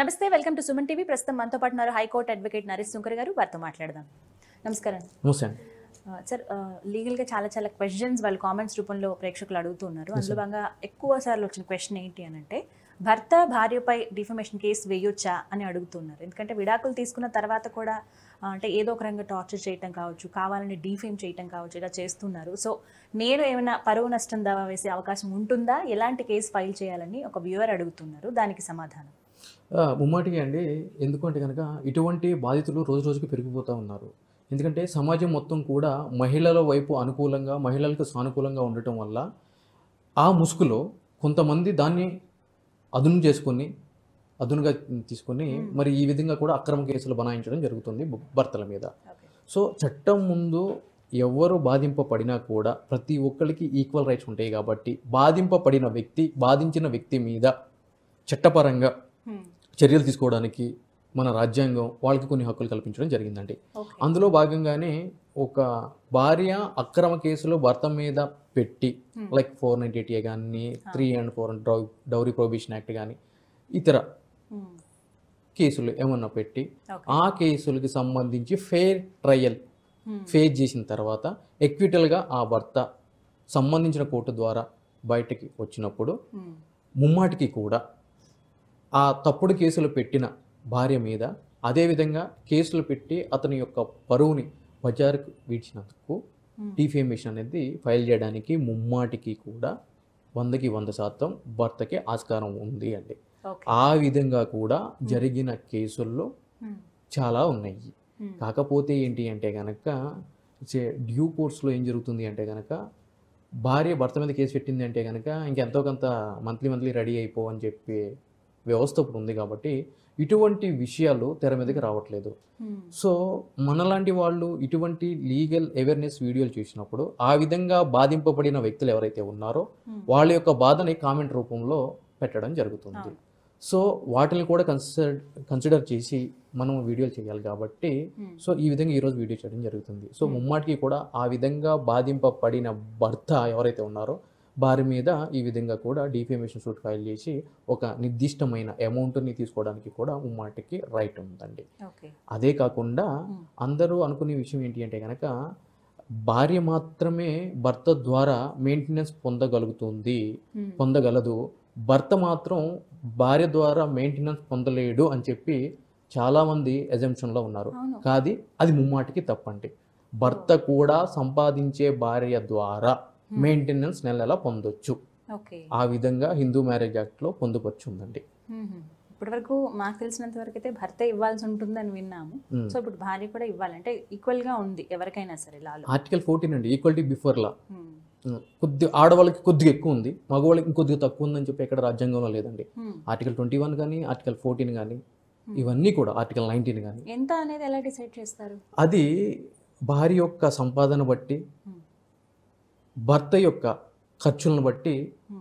నమస్తే welcome to Suman TV ప్రస్తుతం మనతో పాటు ఉన్నారు హైకోర్టు అడ్వకేట్ నరేష్ శంకర్ గారు వారితో మాట్లాడదాం నమస్కారం సార్ లీగల్గా చాలా చాలా క్వశ్చన్స్ వాళ్ళు కామెంట్స్ రూపంలో ప్రేక్షకులు అడుగుతూ ఉన్నారు అందులో భాగంగా ఎక్కువ సార్లు వచ్చిన క్వశ్చన్ ఏంటి అని అంటే భర్త భార్యపై డిఫమేషన్ కేసు వేయొచ్చా అని అడుగుతున్నారు ఎందుకంటే విడాకులు తీసుకున్న తర్వాత కూడా అంటే ఏదో ఒక రంగా టార్చర్ చేయటం కావచ్చు కావాలని డీఫేమ్ చేయటం కావచ్చు ఇలా చేస్తున్నారు సో నేను ఏమైనా పరువు నష్టం దావా వేసే అవకాశం ఉంటుందా ఎలాంటి కేసు ఫైల్ చేయాలని ఒక వ్యూవర్ అడుగుతున్నారు దానికి సమాధానం ముమ్మాటికి అండి ఎందుకంటే కనుక ఇటువంటి బాధితులు రోజు రోజుకి పెరిగిపోతూ ఉన్నారు ఎందుకంటే సమాజం మొత్తం కూడా మహిళల వైపు అనుకూలంగా మహిళలకు సానుకూలంగా ఉండటం వల్ల ఆ ముసుగులో కొంతమంది దాన్ని అదును చేసుకొని అదునుగా తీసుకొని మరి ఈ విధంగా కూడా అక్రమ కేసులు బనాయించడం జరుగుతుంది భర్తల మీద సో చట్టం ముందు ఎవరు బాధింపబడినా కూడా ప్రతి ఒక్కరికి ఈక్వల్ రైట్స్ ఉంటాయి కాబట్టి బాధింపబడిన వ్యక్తి బాధించిన వ్యక్తి మీద చట్టపరంగా చర్యలు తీసుకోవడానికి మన రాజ్యాంగం వాళ్ళకి కొన్ని హక్కులు కల్పించడం జరిగిందండి అందులో భాగంగానే ఒక భార్య అక్రమ కేసులో భర్త మీద పెట్టి లైక్ ఫోర్ నైన్టీ ఎయిట్ కానీ three and four and dowry prohibition act కానీ ఇతర hmm. కేసులు ఏమన్నా పెట్టి ఆ కేసులకి సంబంధించి ఫెయిర్ ట్రయల్ ఫేస్ చేసిన తర్వాత ఎక్విటల్గా ఆ భర్త సంబంధించిన కోర్టు ద్వారా బయటకి వచ్చినప్పుడు hmm. ముమ్మాటికి కూడా ఆ తప్పుడు కేసులు పెట్టిన భార్య మీద అదేవిధంగా కేసులు పెట్టి అతని యొక్క పరువుని బజార్కు వీడ్చినందుకు డిఫేమేషన్ అనేది ఫైల్ చేయడానికి ముమ్మాటికి కూడా వందకి వంద శాతం భర్తకి ఆస్కారం ఉంది అండి ఆ విధంగా కూడా జరిగిన కేసుల్లో చాలా ఉన్నాయి కాకపోతే ఏంటి అంటే కనుక డ్యూ కోర్స్లో ఏం జరుగుతుంది అంటే కనుక భార్య భర్త మీద కేసు పెట్టింది అంటే కనుక ఇంకెంతో కొంత మంత్లీ మంత్లీ రెడీ అయిపో అని చెప్పి వ్యవస్థ ఇప్పుడు ఉంది కాబట్టి ఇటువంటి విషయాలు తెర మీదకి రావట్లేదు hmm. సో మనలాంటి వాళ్ళు ఇటువంటి లీగల్ అవేర్నెస్ వీడియోలు చూసినప్పుడు ఆ విధంగా బాధింపబడిన వ్యక్తులు ఎవరైతే ఉన్నారో hmm. వాళ్ళ యొక్క బాధని కామెంట్ రూపంలో పెట్టడం జరుగుతుంది సో వాటిని కూడా కన్సిడర్ కన్సిడర్ చేసి మనం వీడియోలు చేయాలి కాబట్టి hmm. సో ఈ విధంగా ఈరోజు వీడియో చేయడం జరుగుతుంది సో ముమ్మాటికి కూడా ఆ విధంగా బాధింపబడిన భర్త ఎవరైతే ఉన్నారో వారి మీద ఈ విధంగా కూడా డిఫేమేషన్ సూట్ ఫైల్ చేసి ఒక నిర్దిష్టమైన అమౌంట్ని తీసుకోవడానికి కూడా ఉమ్మాటికి రైట్ ఉందండి అదే కాకుండా అందరూ అనుకునే విషయం ఏంటి అంటే కనుక భార్య మాత్రమే భర్త ద్వారా మెయింటెనెన్స్ పొందగలుగుతుంది పొందగలదు భర్త మాత్రం భార్య ద్వారా మెయింటెనెన్స్ పొందలేడు అని చెప్పి చాలామంది ఎజంప్షన్లో ఉన్నారు కాదు అది ముమ్మాటికి తప్పండి భర్త కూడా సంపాదించే భార్య ద్వారా మెయింటెనెన్స్ hmm. నెలలా పొందొచ్చు ఆ విధంగా హిందూ మ్యారేజ్ యాక్ట్లో లో ఉందండి ఇప్పటివరకు మాకు తెలిసినంత వరకు అయితే భర్త ఇవ్వాల్సి ఉంటుందని విన్నాము hmm. సో ఇప్పుడు భార్య కూడా ఇవ్వాలంటే ఈక్వల్ గా ఉంది ఎవరికైనా సరే లాలో ఆర్టికల్ ఫోర్టీన్ అండి ఈక్వల్టీ బిఫోర్ లా hmm. కొద్ది ఆడవాళ్ళకి కొద్దిగా ఎక్కువ ఉంది మగవాళ్ళకి కొద్దిగా తక్కువ ఉందని చెప్పి ఎక్కడ రాజ్యాంగంలో లేదండి ఆర్టికల్ ట్వంటీ వన్ కానీ ఆర్టికల్ ఫోర్టీన్ కానీ ఇవన్నీ కూడా ఆర్టికల్ నైన్టీన్ కానీ ఎంత అనేది ఎలా డిసైడ్ చేస్తారు అది భార్య యొక్క సంపాదన బట్టి భర్త యొక్క ఖర్చులను బట్టి hmm.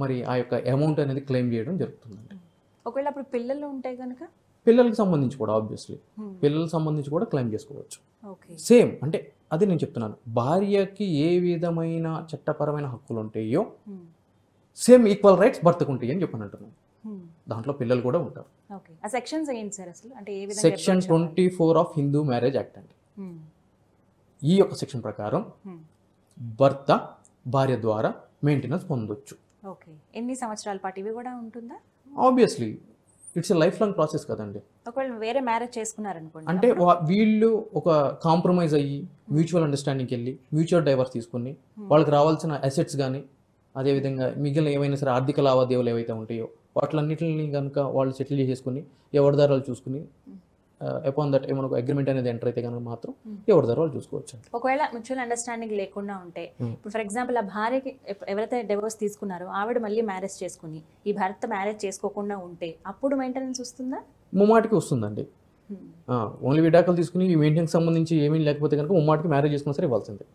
మరి ఆ యొక్క అమౌంట్ అనేది క్లెయిమ్ చేయడం జరుగుతుందండి hmm. ఒకవేళ అప్పుడు పిల్లలు ఉంటాయి కనుక పిల్లలకు సంబంధించి కూడా ఆబ్వియస్లీ hmm. పిల్లలకు సంబంధించి కూడా క్లెయిమ్ చేసుకోవచ్చు సేమ్ అంటే అది నేను చెప్తున్నాను భార్యకి ఏ విధమైన చట్టపరమైన హక్కులు ఉంటాయో సేమ్ ఈక్వల్ రైట్స్ భర్తకు ఉంటాయి అని చెప్పని అంటున్నాను దాంట్లో పిల్లలు కూడా ఉంటారు సెక్షన్స్ అంటే section twenty four of Hindu marriage act అండి ఈ యొక్క సెక్షన్ ప్రకారం భర్త భార్య ద్వారా మెయింటెనెన్స్ పొందొచ్చు ఓకే ఎన్ని సంవత్సరాల పాటు ఇవి కూడా ఉంటుందా obviously it's life long process కదండి ఒకవేళ వేరే మ్యారేజ్ చేసుకున్నారనుకోండి అంటే వీళ్ళు ఒక కాంప్రమైజ్ అయ్యి మ్యూచువల్ అండర్స్టాండింగ్కి వెళ్ళి మ్యూచువల్ డైవర్స్ తీసుకుని hmm. వాళ్ళకి రావాల్సిన అసెట్స్ కానీ అదేవిధంగా మిగిలిన ఏమైనా సరే ఆర్థిక లావాదేవీలు ఏవైతే ఉంటాయో వాటిలన్నింటినీ కనుక వాళ్ళు సెటిల్ చేసుకుని ఎవరిదారాలు చూసుకుని అపాన్ దట్ ఏమైనా అగ్రిమెంట్ అనేది ఎంటర్ అయితే కనుక మాత్రం hmm. ఎవరి దగ్గర వాళ్ళు చూసుకోవచ్చు ఒకవేళ మ్యూచువల్ అండర్స్టాండింగ్ లేకుండా ఉంటే hmm. ఇప్పుడు ఫర్ ఎగ్జాంపుల్ ఆ భార్యకి ఎవరైతే డివోర్స్ తీసుకున్నారో ఆవిడ మళ్ళీ మ్యారేజ్ చేసుకుని ఈ భర్త మ్యారేజ్ చేసుకోకుండా ఉంటే అప్పుడు మెయింటెనెన్స్ వస్తుందా ముమ్మాటికి వస్తుందండి ఓన్లీ hmm. విడాకులు తీసుకుని ఈ మెయింటెనెన్స్ సంబంధించి ఏమీ లేకపోతే కనుక ముమ్మాటికి మ్యారేజ్ చేసుకున్నా సరే ఇవ్వాల్సిందే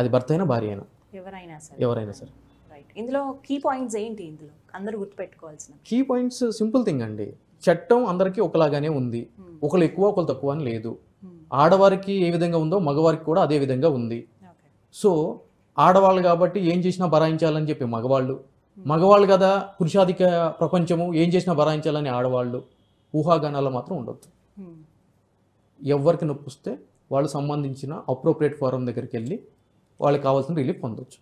అది భర్త అయినా భార్య అయినా ఎవరైనా సరే ఎవరైనా సరే రైట్ ఇందులో కీ పాయింట్స్ ఏంటి ఇందులో అందరూ గుర్తుపెట్టుకోవాల్సిన కీ పాయింట్స్ సింపుల్ థింగ్ అండి చట్టం అందరికీ ఒకలాగానే ఉంది ఒకళ్ళు ఎక్కువ ఒకరు తక్కువ అని లేదు ఆడవారికి ఏ విధంగా ఉందో మగవారికి కూడా అదే విధంగా ఉంది సో ఆడవాళ్ళు కాబట్టి ఏం చేసినా భరాయించాలని చెప్పి మగవాళ్ళు మగవాళ్ళు కదా పురుషాధిక ప్రపంచము ఏం చేసినా భరాయించాలని ఆడవాళ్ళు ఊహాగానాలు మాత్రం ఉండొద్దు ఎవరికి నొప్పి వస్తే వాళ్ళు సంబంధించిన అప్రోప్రియేట్ ఫోరం దగ్గరికి వెళ్ళి వాళ్ళకి కావాల్సిన రిలీఫ్ పొందొచ్చు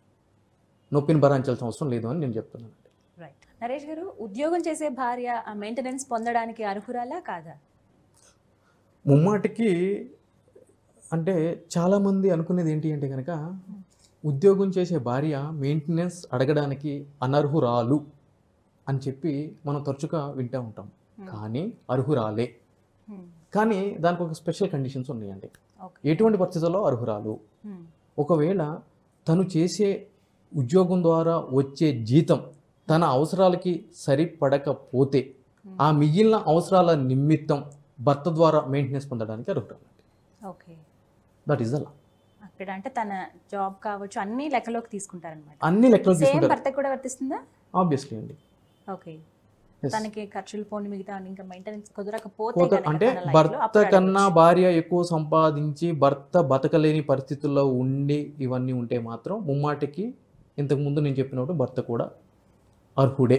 నొప్పిని భరించాల్సిన అవసరం లేదు అని నేను చెప్తున్నాను రైట్ నరేష్ గారు ఉద్యోగం చేసే భార్య ఆ మెయింటెనెన్స్ పొందడానికి అర్హురాలా కాదా ముమ్మాటికి అంటే చాలామంది అనుకునేది ఏంటి అంటే కనుక ఉద్యోగం చేసే భార్య మెయింటెనెన్స్ అడగడానికి అనర్హురాలు అని చెప్పి మనం తరచుగా వింటూ ఉంటాం కానీ అర్హురాలే కానీ దానికి ఒక స్పెషల్ కండిషన్స్ ఉన్నాయండి ఎటువంటి పరిస్థితుల్లో అర్హురాలు ఒకవేళ తను చేసే ఉద్యోగం ద్వారా వచ్చే జీతం తన అవసరాలకి సరిపడకపోతే ఆ మిగిలిన అవసరాల నిమిత్తం భర్త ద్వారా మెయింటెనెన్స్ పొందడానికి అర్హుడు ఓకే దట్ ఈస్ ద అక్కడ అంటే తన జాబ్ కావచ్చు అన్ని లెక్కలోకి తీసుకుంటారనమాట అన్ని లెక్కలోకి తీసుకుంటారు భర్త కూడా వర్తిస్తుందా ఆబ్వియస్లీ అండి ఓకే తనకి ఖర్చులు పోని మిగతా ఇంకా మెయింటెనెన్స్ కుదరకపోతే అంటే భర్త కన్నా భార్య ఎక్కువ సంపాదించి భర్త బతకలేని పరిస్థితుల్లో ఉండి ఇవన్నీ ఉంటే మాత్రం ముమ్మాటికి ఇంతకు ముందు నేను చెప్పినప్పుడు భర్త కూడా అర్హుడే హుడే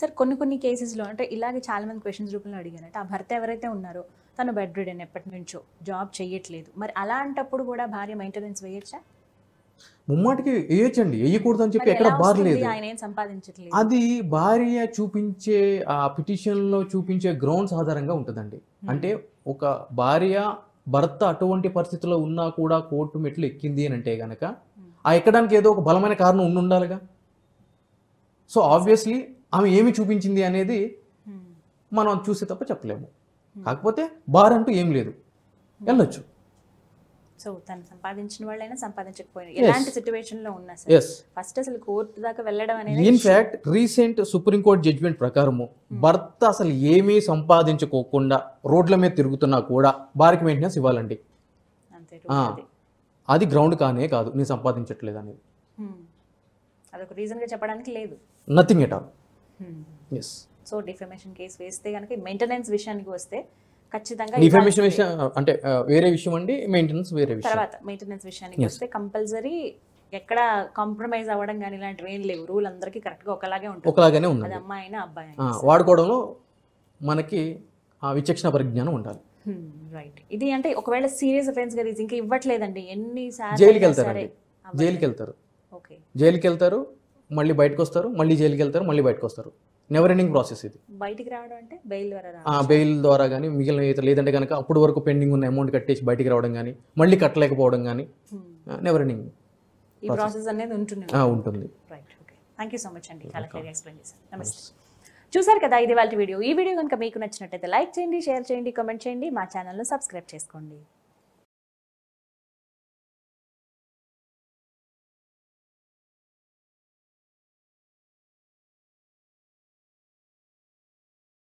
సార్ కొన్ని కొన్ని కేసెస్లో అంటే ఇలాగే చాలామంది క్వశ్చన్స్ రూపంలో అడిగారంటే ఆ భర్త ఎవరైతే ఉన్నారో తను బెడ్ రిడన్ ఎప్పటి నుంచో జాబ్ చేయట్లేదు మరి అలాంటప్పుడు కూడా భార్య మెయింటెనెన్స్ వేయొచ్చా ముమ్మాటికి వేయచ్చండి వేయకూడదు అని చెప్పి ఎక్కడ బార్ లేదు అది భార్య చూపించే ఆ పిటిషన్ లో చూపించే గ్రౌండ్స్ ఆధారంగా ఉంటుందండి అంటే ఒక భార్య భర్త అటువంటి పరిస్థితిలో ఉన్నా కూడా కోర్టు మెట్లు ఎక్కింది అని అంటే గనక ఆ ఎక్కడానికి ఏదో ఒక బలమైన కారణం ఉండి ఉండాలిగా సో ఆబ్వియస్లీ ఆమె ఏమి చూపించింది అనేది మనం చూసే తప్ప చెప్పలేము hmm. కాకపోతే బార్ అంటూ ఏం లేదు hmm. వెళ్ళొచ్చు సో తను సంపాదించిన వాళ్ళైనా సంపాదించకపోయినా ఎలాంటి సిచ్యువేషన్ లో ఉన్నా ఫస్ట్ అసలు కోర్టు దాకా వెళ్ళడం అనేది in fact recent supreme supreme court judgement ప్రకారము hmm. భర్త అసలు ఏమీ సంపాదించుకోకుండా రోడ్ల మీద తిరుగుతున్నా కూడా భార్యకి మెయింటెనెన్స్ ఇవ్వాలండి అది గ్రౌండ్ కానే కాదు నేను సంపాదించట్లేదు అనేది అదొక రీజన్ గా చెప్పడానికి లేదు nothing at all yes so defamation case వేస్తే కనుక మెయింటెనెన్స్ విషయానికి వస్తే ఖచ్చితంగా డిఫెమేషన్ విషయం అంటే వేరే విషయం అండి మెయింటెనెన్స్ వేరే విషయం తర్వాత మెయింటెనెన్స్ విషయానికి వస్తే కంపల్సరీ ఎక్కడ కాంప్రమైజ్ అవ్వడం కానీ ఇలాంటివి ఏం లేవు రూల్ అందరికీ కరెక్ట్గా ఒకలాగే ఉంటుంది ఒకలాగానే ఉంది అమ్మాయి అయినా అబ్బాయి వాడుకోవడంలో మనకి ఆ విచక్షణ పరిజ్ఞానం ఉండాలి రైట్ hmm, ఇది అంటే ఒకవేళ సీరియస్ అఫెన్స్ గా ఇంకా ఇవ్వట్లేదండి ఎన్ని జైలుకి వెళ్తారు జైలుకి వెళ్తారు జైలుకి వెళ్తారు మళ్ళీ బయటకు వస్తారు మళ్ళీ జైలుకి వెళ్తారు మళ్ళీ బయటకు వస్తారు నెవర్ ఎండింగ్ ప్రాసెస్ ఇది బయటికి రావడం అంటే బెయిల్ ద్వారా బెయిల్ ద్వారా కానీ మిగిలిన ఇతర లేదంటే కనుక అప్పుడు వరకు పెండింగ్ ఉన్న అమౌంట్ కట్టేసి బయటికి రావడం కానీ మళ్ళీ కట్టలేకపోవడం కానీ నెవర్ ఎండింగ్ ఈ ప్రాసెస్ అనేది ఉంటుంది ఉంటుంది right okay thank you so much అండి చాలా క్లియర్గా ఎక్స్ప్లెయిన్ చేశారు నమస్తే చూసారు కదా ఇది వాళ్ళ వీడియో ఈ వీడియో కనుక మీకు నచ్చినట్లయితే లైక్ చేయండి షేర్ చేయండి కామెంట్ చేయండి మా ఛానల్ను సబ్స్క్రైబ్ చేసుకోండి